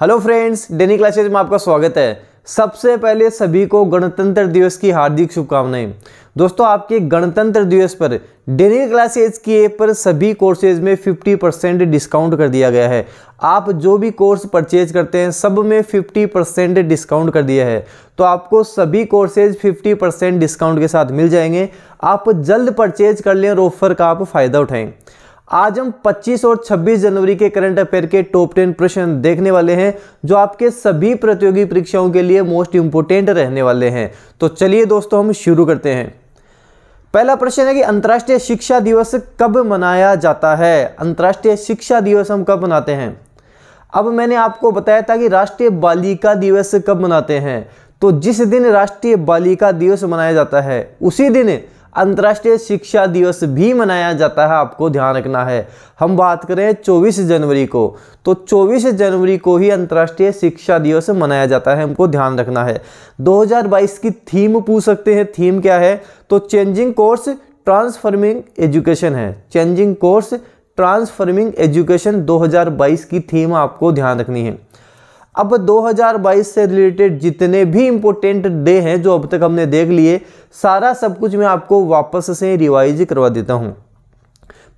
hello friends डेनी classes में आपका स्वागत है सबसे पहले सभी को गणतंत्र दिवस की हार्दिक शुभकामनाएं दोस्तों आपके गणतंत्र दिवस पर डेनी क्लासेज की ऐप पर सभी कोर्सेज में 50 परसेंट डिस्काउंट कर दिया गया है आप जो भी कोर्स परचेज करते हैं सब में 50 परसेंट डिस्काउंट कर दिया है तो आपको सभी कोर्सेज 50 परसेंट डिस्काउंट के साथ मिल जाएंगे आप जल्द परचेज कर लें और ऑफर का आप फ़ायदा उठाएँ आज हम 25 और 26 जनवरी के करंट अफेयर के टॉप 10 प्रश्न देखने वाले हैं जो आपके सभी प्रतियोगी परीक्षाओं के लिए मोस्ट इंपोर्टेंट रहने वाले हैं तो चलिए दोस्तों हम शुरू करते हैं पहला प्रश्न है कि अंतर्राष्ट्रीय शिक्षा दिवस कब मनाया जाता है अंतर्राष्ट्रीय शिक्षा दिवस हम कब मनाते हैं अब मैंने आपको बताया था कि राष्ट्रीय बालिका दिवस कब मनाते हैं तो जिस दिन राष्ट्रीय बालिका दिवस मनाया जाता है उसी दिन अंतर्राष्ट्रीय शिक्षा दिवस भी मनाया जाता है आपको ध्यान रखना है हम बात करें 24 जनवरी को तो 24 जनवरी को ही अंतर्राष्ट्रीय शिक्षा दिवस मनाया जाता है हमको ध्यान रखना है 2022 की थीम पूछ सकते हैं थीम क्या है तो चेंजिंग कोर्स ट्रांसफॉर्मिंग एजुकेशन है चेंजिंग कोर्स ट्रांसफॉर्मिंग एजुकेशन 2022 की थीम आपको ध्यान रखनी है अब 2022 से रिलेटेड जितने भी इम्पोर्टेंट डे हैं जो अब तक हमने देख लिए सारा सब कुछ मैं आपको वापस से रिवाइज करवा देता हूँ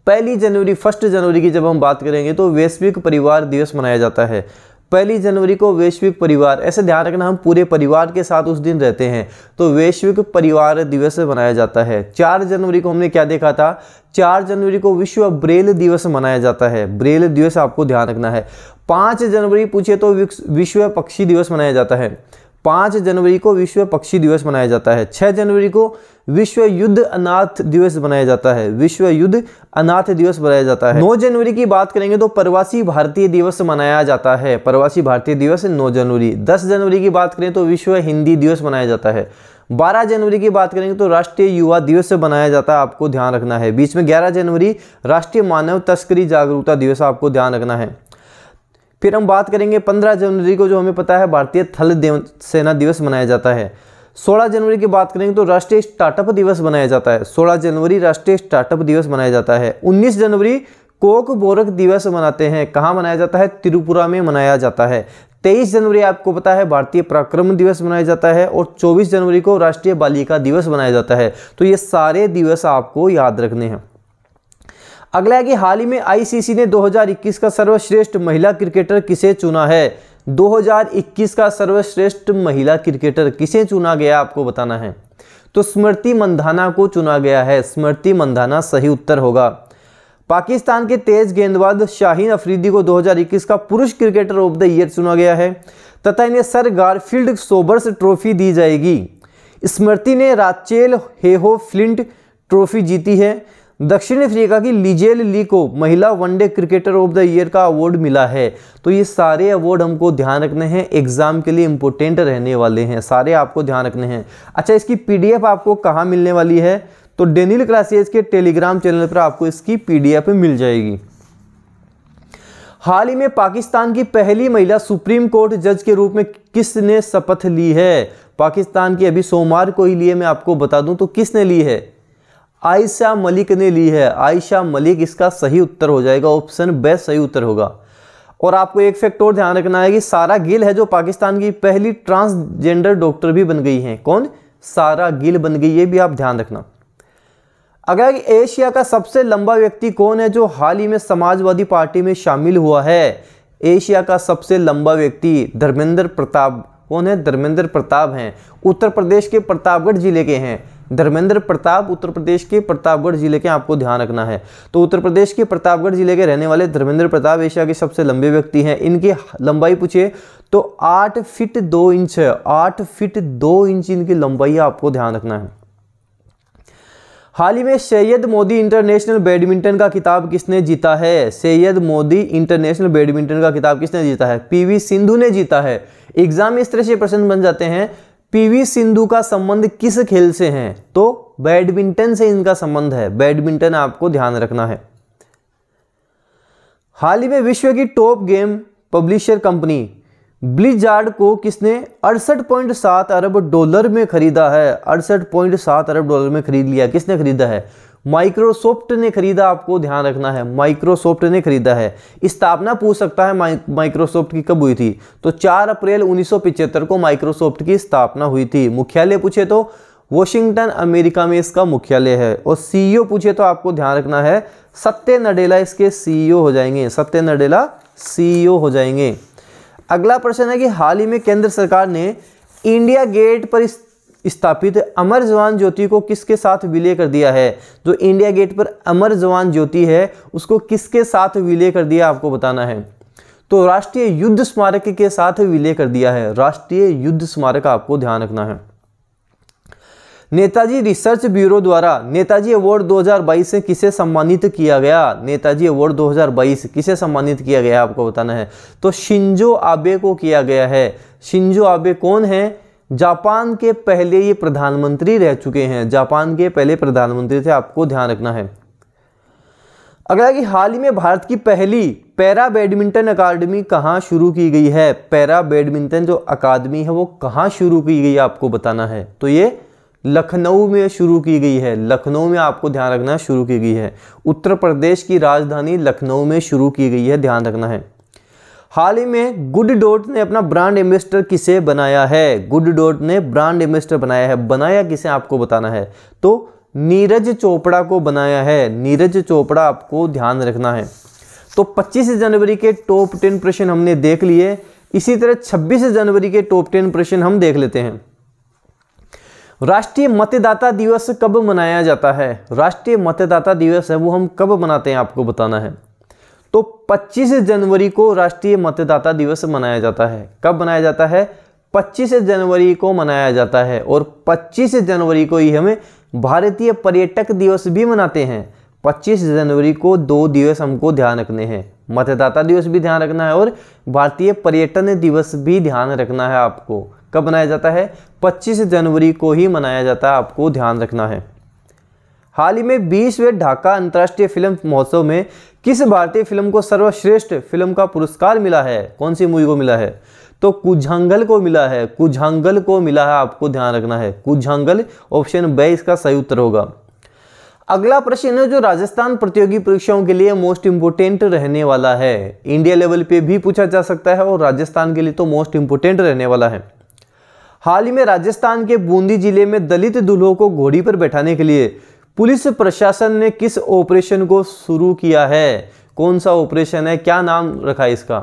पहली जनवरी फर्स्ट जनवरी की जब हम बात करेंगे तो वैश्विक परिवार दिवस मनाया जाता है पहली जनवरी को वैश्विक परिवार ऐसे ध्यान रखना हम पूरे परिवार के साथ उस दिन रहते हैं तो वैश्विक परिवार दिवस मनाया जाता है चार जनवरी को हमने क्या देखा था चार जनवरी को विश्व ब्रेल दिवस मनाया जाता है ब्रेल दिवस आपको ध्यान रखना है पाँच जनवरी पूछे तो विश्व पक्षी दिवस मनाया जाता है पाँच जनवरी को विश्व पक्षी दिवस मनाया जाता है छः जनवरी को विश्व युद्ध अनाथ दिवस मनाया जाता है विश्व युद्ध अनाथ दिवस मनाया जाता है नौ जनवरी की बात करेंगे तो प्रवासी भारतीय दिवस मनाया जाता है प्रवासी भारतीय दिवस नौ जनवरी दस जनवरी की बात करें तो विश्व हिंदी दिवस मनाया जाता है 12 जनवरी की बात करेंगे तो राष्ट्रीय युवा दिवस मनाया जाता है आपको ध्यान रखना है बीच में 11 जनवरी राष्ट्रीय मानव तस्करी जागरूकता दिवस आपको ध्यान रखना है फिर हम बात करेंगे 15 जनवरी को जो हमें पता है भारतीय थल देव सेना दिवस मनाया जाता है 16 जनवरी की बात करेंगे तो राष्ट्रीय स्टार्टअप दिवस मनाया जाता है 16 जनवरी राष्ट्रीय स्टार्टअप दिवस मनाया जाता है 19 जनवरी कोक बोरक दिवस मनाते हैं कहाँ मनाया जाता है त्रिपुरा में मनाया जाता है 23 जनवरी आपको पता है भारतीय पराक्रम दिवस मनाया जाता है और 24 जनवरी को राष्ट्रीय बालिका दिवस मनाया जाता है तो ये सारे दिवस आपको याद रखने हैं अगला है कि हाल ही में आईसीसी ने 2021 का सर्वश्रेष्ठ महिला क्रिकेटर किसे चुना है 2021 का सर्वश्रेष्ठ महिला क्रिकेटर किसे चुना गया आपको बताना है तो स्मृति मंधाना को चुना गया है स्मृति मंधाना सही उत्तर होगा पाकिस्तान के तेज गेंदबाज शाहीन अफरीदी को 2021 का पुरुष क्रिकेटर ऑफ द ईयर चुना गया है तथा इन्हें सर गारफील्ड सोबर्स ट्रॉफी दी जाएगी स्मृति ने राचेल हेहो फ्लिंट ट्रॉफी जीती है दक्षिण अफ्रीका की लिजेल ली को महिला one day cricketer of the year का अवार्ड मिला है तो ये सारे अवार्ड हमको ध्यान रखने हैं एग्जाम के लिए इंपोर्टेंट रहने वाले हैं सारे आपको ध्यान रखने हैं अच्छा इसकी पीडीएफ आपको कहाँ मिलने वाली है तो डेनिल क्लासेज के टेलीग्राम चैनल पर आपको इसकी पीडीएफ मिल जाएगी हाल ही में पाकिस्तान की पहली महिला सुप्रीम कोर्ट जज के रूप में किसने शपथ ली है पाकिस्तान की अभी सोमवार को ही लिए मैं आपको बता दूं तो किसने ली है आयशा मलिक ने ली है आयशा मलिक इसका सही उत्तर हो जाएगा ऑप्शन बे सही उत्तर होगा और आपको एक फैक्ट और ध्यान रखना है कि सारा गिल है जो पाकिस्तान की पहली ट्रांसजेंडर डॉक्टर भी बन गई हैं कौन सारा गिल बन गई ये भी आप ध्यान रखना अगर एशिया का सबसे लंबा व्यक्ति कौन है जो हाल ही में समाजवादी पार्टी में शामिल हुआ है एशिया का सबसे लंबा व्यक्ति धर्मेंद्र प्रताप कौन है धर्मेंद्र प्रताप हैं उत्तर प्रदेश के प्रतापगढ़ जिले के हैं धर्मेंद्र प्रताप उत्तर प्रदेश के प्रतापगढ़ जिले के आपको ध्यान रखना है तो उत्तर प्रदेश के प्रतापगढ़ जिले के रहने वाले धर्मेंद्र प्रताप एशिया के सबसे लंबे व्यक्ति हैं इनकी लंबाई पूछिए तो आठ फिट दो इंच है आठ फिट दो इंच इनकी लंबाई आपको ध्यान रखना है हाल ही में सैयद मोदी इंटरनेशनल बैडमिंटन का किताब किसने जीता है सैयद मोदी इंटरनेशनल बैडमिंटन का किताब किसने जीता है पीवी सिंधु ने जीता है एग्जाम इस तरह से प्रश्न बन जाते हैं पीवी सिंधु का संबंध किस खेल से है तो बैडमिंटन से इनका संबंध है बैडमिंटन आपको ध्यान रखना है हाल ही में विश्व की top game publisher company Blizzard को किसने अड़सठ पॉइंट सात अरब डॉलर में खरीदा है अड़सठ पॉइंट सात अरब डॉलर में खरीद लिया किसने खरीदा है माइक्रोसॉफ्ट ने खरीदा आपको ध्यान रखना है माइक्रोसॉफ्ट ने खरीदा है स्थापना पूछ सकता है माइक्रोसॉफ्ट की कब हुई थी तो 4 अप्रैल उन्नीस को माइक्रोसॉफ्ट की स्थापना हुई थी मुख्यालय पूछे तो वॉशिंगटन अमेरिका में इसका मुख्यालय है और सीईओ पूछे तो आपको ध्यान रखना है सत्य नडेला इसके सीईओ हो जाएंगे सत्य नडेला सीईओ हो जाएंगे अगला प्रश्न है कि हाल ही में केंद्र सरकार ने इंडिया गेट पर स्थापित अमर जवान ज्योति को किसके साथ विलय कर दिया है जो इंडिया गेट पर अमर जवान ज्योति है उसको किसके साथ विलय कर दिया आपको बताना है तो राष्ट्रीय युद्ध स्मारक के साथ विलय कर दिया है राष्ट्रीय युद्ध स्मारक आपको ध्यान रखना है नेताजी रिसर्च ब्यूरो द्वारा नेताजी अवार्ड 2022 से किसे सम्मानित किया गया नेताजी अवार्ड 2022 किसे सम्मानित किया गया आपको बताना है तो शिंजो आबे को किया गया है शिंजो आबे कौन है जापान के पहले ये प्रधानमंत्री रह चुके हैं जापान के पहले प्रधानमंत्री थे आपको ध्यान रखना है अगला कि हाल ही में भारत की पहली पैरा बैडमिंटन अकादमी कहाँ शुरू की गई है पैरा बैडमिंटन जो अकादमी है वो कहाँ शुरू की गई है आपको बताना है तो ये लखनऊ में शुरू की गई है लखनऊ में आपको ध्यान रखना शुरू की गई है उत्तर प्रदेश की राजधानी लखनऊ में शुरू की गई है ध्यान रखना है हाल ही में गुड डोट ने अपना ब्रांड एम्बेस्टर किसे बनाया है गुड डोट ने ब्रांड एम्बेस्टर बनाया है बनाया किसे आपको बताना है तो नीरज चोपड़ा को बनाया है नीरज चोपड़ा आपको ध्यान रखना है तो 25 जनवरी के टॉप 10 प्रश्न हमने देख लिए इसी तरह 26 जनवरी के टॉप 10 प्रश्न हम देख लेते हैं राष्ट्रीय मतदाता दिवस कब मनाया जाता है राष्ट्रीय मतदाता दिवस है वो हम कब मनाते हैं आपको बताना है तो 25 जनवरी को राष्ट्रीय मतदाता दिवस मनाया जाता है कब मनाया जाता है 25 जनवरी को मनाया जाता है और 25 जनवरी को ही हमें भारतीय पर्यटक दिवस भी मनाते हैं 25 जनवरी को दो दिवस हमको ध्यान रखने हैं मतदाता दिवस भी ध्यान रखना है और भारतीय पर्यटन दिवस भी ध्यान रखना है आपको कब मनाया जाता है 25 जनवरी को ही मनाया जाता है आपको ध्यान रखना है हाल ही में बीसवें ढाका अंतर्राष्ट्रीय फिल्म महोत्सव में किस भारतीय फिल्म को सर्वश्रेष्ठ फिल्म का पुरस्कार मिला है कौन सी मूवी को मिला है तो कुझांगल को मिला है कुझांगल को मिला है आपको ध्यान रखना है कुझांगल ऑप्शन बे इसका सही उत्तर होगा अगला प्रश्न है जो राजस्थान प्रतियोगी परीक्षाओं के लिए मोस्ट इंपोर्टेंट रहने वाला है इंडिया लेवल पे भी पूछा जा सकता है और राजस्थान के लिए तो मोस्ट इंपोर्टेंट रहने वाला है हाल ही में राजस्थान के बूंदी जिले में दलित दुल्हों को घोड़ी पर बैठाने के लिए पुलिस प्रशासन ने किस ऑपरेशन को शुरू किया है कौन सा ऑपरेशन है क्या नाम रखा है इसका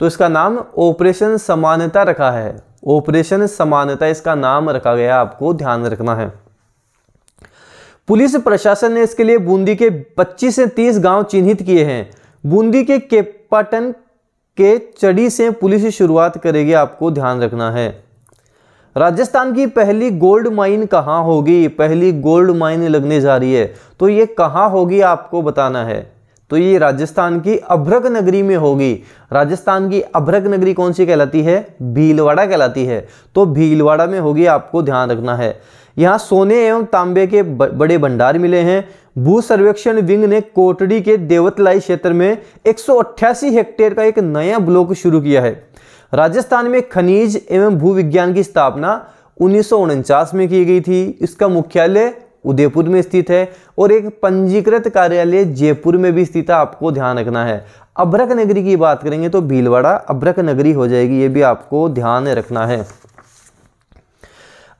तो इसका नाम ऑपरेशन समानता रखा है ऑपरेशन समानता इसका नाम रखा गया आपको ध्यान रखना है पुलिस प्रशासन ने इसके लिए बूंदी के 25 से 30 गांव चिन्हित किए हैं बूंदी के केपाटन के चड़ी से पुलिस शुरुआत करेगी आपको ध्यान रखना है राजस्थान की पहली गोल्ड माइन कहाँ होगी पहली गोल्ड माइन लगने जा रही है तो ये कहाँ होगी आपको बताना है तो ये राजस्थान की अभ्रक नगरी में होगी राजस्थान की अभ्रक नगरी कौन सी कहलाती है भीलवाड़ा कहलाती है तो भीलवाड़ा में होगी आपको ध्यान रखना है यहाँ सोने एवं तांबे के बड़े भंडार मिले हैं भू सर्वेक्षण विंग ने कोटड़ी के देवतलाई क्षेत्र में एक हेक्टेयर का एक नया ब्लॉक शुरू किया है राजस्थान में खनिज एवं भू विज्ञान की स्थापना उन्नीस में की गई थी इसका मुख्यालय उदयपुर में स्थित है और एक पंजीकृत कार्यालय जयपुर में भी स्थित है आपको ध्यान रखना है अभ्रक नगरी की बात करेंगे तो भीलवाड़ा अभ्रक नगरी हो जाएगी ये भी आपको ध्यान रखना है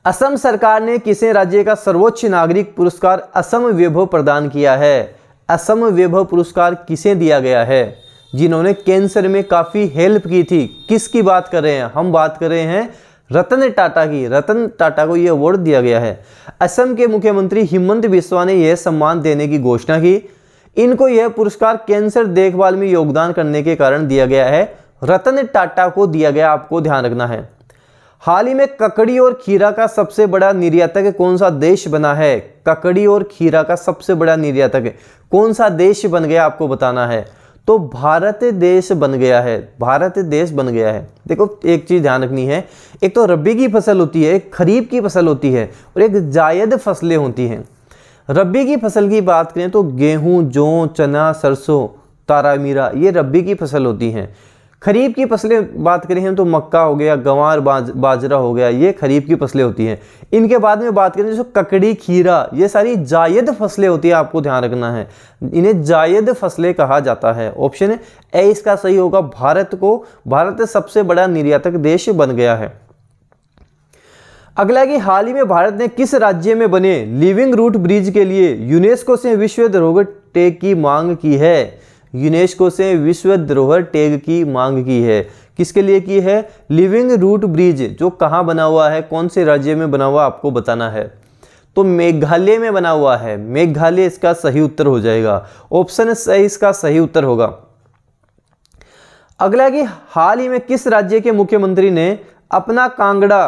असम सरकार ने किसे राज्य का सर्वोच्च नागरिक पुरस्कार असम वैभव प्रदान किया है असम वैभव पुरस्कार किसे दिया गया है जिन्होंने कैंसर में काफ़ी हेल्प की थी किसकी बात कर रहे हैं हम बात कर रहे हैं रतन टाटा की रतन टाटा को यह अवार्ड दिया गया है असम के मुख्यमंत्री हिमंत बिस्वा ने यह सम्मान देने की घोषणा की इनको यह पुरस्कार कैंसर देखभाल में योगदान करने के कारण दिया गया है रतन टाटा को दिया गया आपको ध्यान रखना है हाल ही में ककड़ी और खीरा का सबसे बड़ा निर्यातक कौन सा देश बना है ककड़ी और खीरा का सबसे बड़ा निर्यातक कौन सा देश बन गया आपको बताना है तो भारत देश बन गया है भारत देश बन गया है देखो एक चीज़ ध्यान रखनी है एक तो रबी की फसल होती है एक खरीफ की फसल होती है और एक जायद फसलें होती हैं रबी की फसल की बात करें तो गेहूँ जौ चना सरसों तारा मीरा ये रबी की फसल होती हैं खरीफ की फसलें बात करें हम तो मक्का हो गया गंवार बाज, बाजरा हो गया ये खरीफ की फसलें होती हैं इनके बाद में बात करें जैसे ककड़ी खीरा ये सारी जायद फसलें होती है आपको ध्यान रखना है इन्हें जायद फसलें कहा जाता है ऑप्शन ए इसका सही होगा भारत को भारत सबसे बड़ा निर्यातक देश बन गया है अगला कि हाल ही में भारत ने किस राज्य में बने लिविंग रूट ब्रिज के लिए यूनेस्को से विश्व धरोहर टेक की मांग की है यूनेस्को से विश्व धरोहर टैग की मांग की है किसके लिए की है लिविंग रूट ब्रिज जो कहाँ बना हुआ है कौन से राज्य में बना हुआ आपको बताना है तो मेघालय में बना हुआ है मेघालय इसका सही उत्तर हो जाएगा ऑप्शन सही इसका सही उत्तर होगा अगला कि हाल ही में किस राज्य के मुख्यमंत्री ने अपना कांगड़ा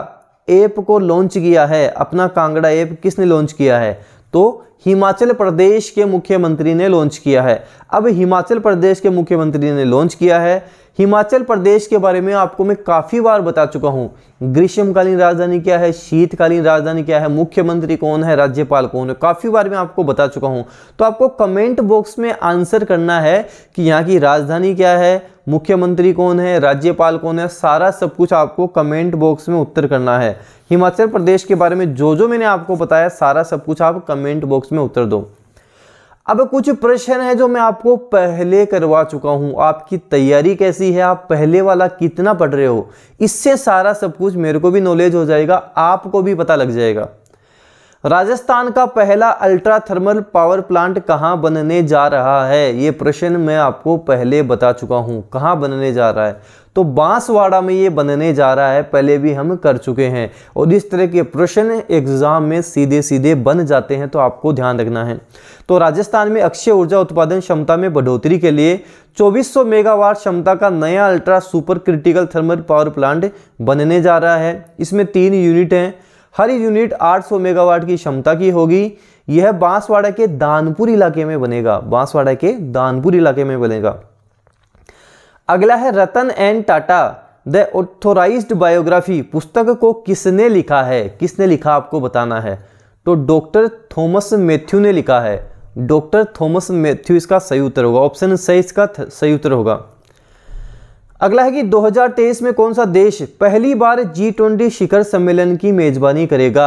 ऐप को लॉन्च किया है अपना कांगड़ा ऐप किसने लॉन्च किया है तो हिमाचल प्रदेश के मुख्यमंत्री ने लॉन्च किया है अब हिमाचल प्रदेश के मुख्यमंत्री ने लॉन्च किया है हिमाचल प्रदेश के बारे में आपको मैं काफ़ी बार बता चुका हूँ ग्रीष्मकालीन राजधानी क्या है शीतकालीन राजधानी क्या है मुख्यमंत्री कौन है राज्यपाल कौन है काफ़ी बार मैं आपको बता चुका हूँ तो आपको कमेंट बॉक्स में आंसर करना है कि यहाँ की राजधानी क्या है मुख्यमंत्री कौन है राज्यपाल कौन है सारा सब कुछ आपको कमेंट बॉक्स में उत्तर करना है हिमाचल प्रदेश के बारे में जो जो मैंने आपको बताया सारा सब कुछ आप कमेंट बॉक्स बॉक्स में उत्तर दो अब कुछ प्रश्न है जो मैं आपको पहले करवा चुका हूं आपकी तैयारी कैसी है आप पहले वाला कितना पढ़ रहे हो इससे सारा सब कुछ मेरे को भी नॉलेज हो जाएगा आपको भी पता लग जाएगा राजस्थान का पहला अल्ट्रा थर्मल पावर प्लांट कहाँ बनने जा रहा है ये प्रश्न मैं आपको पहले बता चुका हूँ कहाँ बनने जा रहा है तो बांसवाड़ा में ये बनने जा रहा है पहले भी हम कर चुके हैं और इस तरह के प्रश्न एग्जाम में सीधे सीधे बन जाते हैं तो आपको ध्यान रखना है तो राजस्थान में अक्षय ऊर्जा उत्पादन क्षमता में बढ़ोतरी के लिए 2400 मेगावाट क्षमता का नया ultra super critical thermal power plant बनने जा रहा है इसमें तीन यूनिट हैं हर यूनिट 800 मेगावाट की क्षमता की होगी यह बांसवाड़ा के दानपुर इलाके में बनेगा बांसवाड़ा के दानपुर इलाके में बनेगा अगला है Ratan and Tata the authorised biography पुस्तक को किसने लिखा है किसने लिखा आपको बताना है तो डॉक्टर थॉमस मैथ्यू ने लिखा है डॉक्टर थॉमस मैथ्यू इसका सही उत्तर होगा ऑप्शन सही इसका सही उत्तर होगा अगला है कि 2023 में कौन सा देश पहली बार जी ट्वेंटी शिखर सम्मेलन की मेजबानी करेगा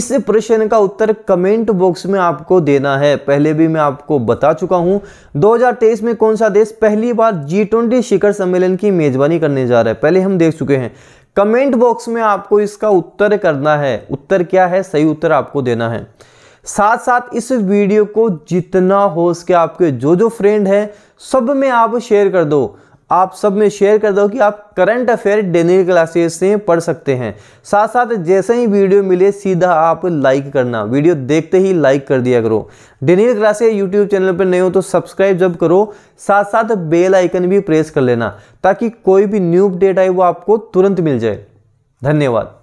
इस प्रश्न का उत्तर कमेंट बॉक्स में आपको देना है पहले भी मैं आपको बता चुका हूं 2023 में कौन सा देश पहली बार जी ट्वेंटी शिखर सम्मेलन की मेजबानी करने जा रहा है पहले हम देख चुके हैं कमेंट बॉक्स में आपको इसका उत्तर करना है उत्तर क्या है सही उत्तर आपको देना है साथ साथ इस वीडियो को जितना हो सके आपके जो जो फ्रेंड हैं सब में आप शेयर कर दो आप सब में शेयर कर दो कि आप करंट अफेयर डेली क्लासेस से पढ़ सकते हैं साथ साथ जैसे ही वीडियो मिले सीधा आप लाइक करना वीडियो देखते ही लाइक कर दिया करो डेली क्लासेस यूट्यूब चैनल पर नए हो तो सब्सक्राइब जब करो साथ साथ बेल आइकन भी प्रेस कर लेना ताकि कोई भी न्यू अपडेट आए वो आपको तुरंत मिल जाए धन्यवाद